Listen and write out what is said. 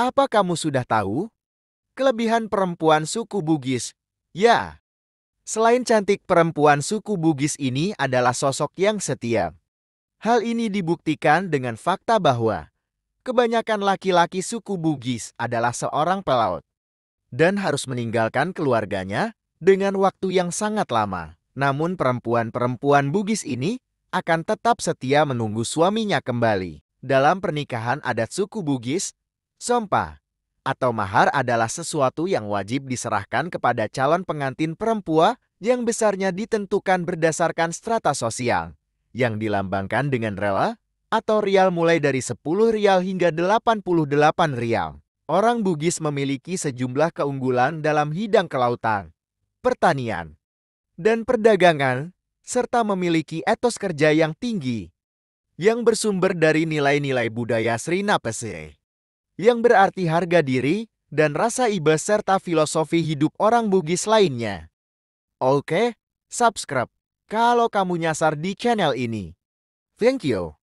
Apa kamu sudah tahu? Kelebihan perempuan suku Bugis. Ya. Selain cantik perempuan suku Bugis ini adalah sosok yang setia. Hal ini dibuktikan dengan fakta bahwa kebanyakan laki-laki suku Bugis adalah seorang pelaut dan harus meninggalkan keluarganya dengan waktu yang sangat lama. Namun perempuan-perempuan Bugis ini akan tetap setia menunggu suaminya kembali. Dalam pernikahan adat suku Bugis, Sompa atau mahar adalah sesuatu yang wajib diserahkan kepada calon pengantin perempuan yang besarnya ditentukan berdasarkan strata sosial, yang dilambangkan dengan rela atau rial mulai dari 10 rial hingga 88 rial. Orang Bugis memiliki sejumlah keunggulan dalam hidang kelautan, pertanian, dan perdagangan, serta memiliki etos kerja yang tinggi, yang bersumber dari nilai-nilai budaya Sri yang berarti harga diri dan rasa iba serta filosofi hidup orang Bugis lainnya. Oke, subscribe kalau kamu nyasar di channel ini. Thank you.